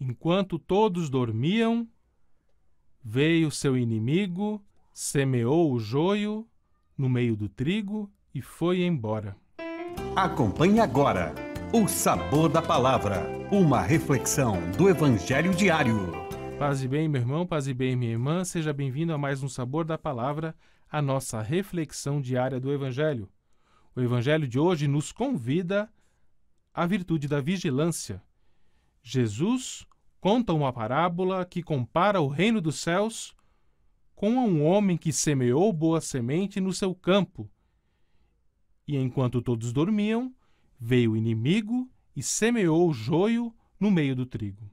Enquanto todos dormiam, veio seu inimigo, semeou o joio no meio do trigo e foi embora. Acompanhe agora o sabor da palavra, uma reflexão do Evangelho diário. Paz e bem, meu irmão, paz e bem, minha irmã, seja bem-vindo a mais um Sabor da Palavra, a nossa reflexão diária do Evangelho. O Evangelho de hoje nos convida à virtude da vigilância. Jesus conta uma parábola que compara o reino dos céus com um homem que semeou boa semente no seu campo. E enquanto todos dormiam, veio o inimigo e semeou o joio no meio do trigo.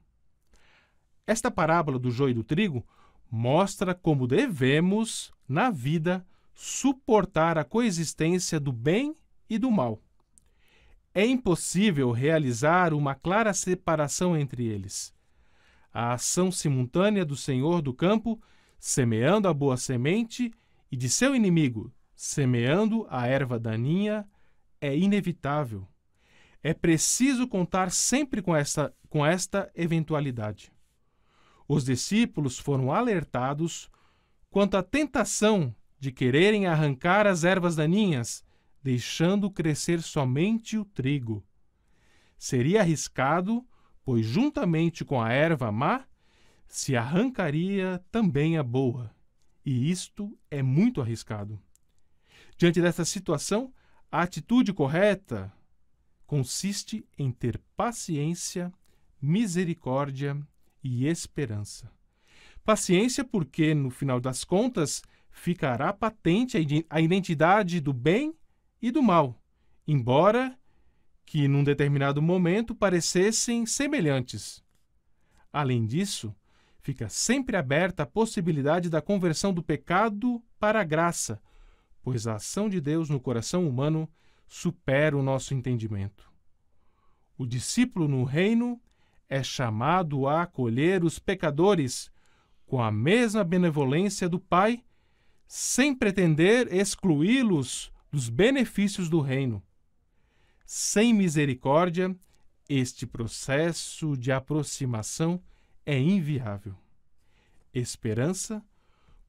Esta parábola do joio e do trigo mostra como devemos, na vida, suportar a coexistência do bem e do mal é impossível realizar uma clara separação entre eles. A ação simultânea do Senhor do campo, semeando a boa semente, e de seu inimigo, semeando a erva daninha, é inevitável. É preciso contar sempre com esta, com esta eventualidade. Os discípulos foram alertados quanto à tentação de quererem arrancar as ervas daninhas deixando crescer somente o trigo. Seria arriscado, pois, juntamente com a erva má, se arrancaria também a boa. E isto é muito arriscado. Diante dessa situação, a atitude correta consiste em ter paciência, misericórdia e esperança. Paciência, porque, no final das contas, ficará patente a identidade do bem e do mal, embora que num determinado momento parecessem semelhantes. Além disso, fica sempre aberta a possibilidade da conversão do pecado para a graça, pois a ação de Deus no coração humano supera o nosso entendimento. O discípulo no reino é chamado a acolher os pecadores com a mesma benevolência do Pai, sem pretender excluí-los dos benefícios do reino. Sem misericórdia, este processo de aproximação é inviável. Esperança,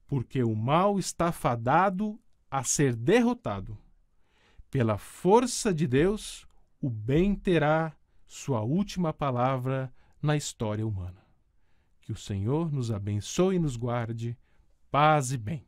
porque o mal está fadado a ser derrotado. Pela força de Deus, o bem terá sua última palavra na história humana. Que o Senhor nos abençoe e nos guarde. Paz e bem.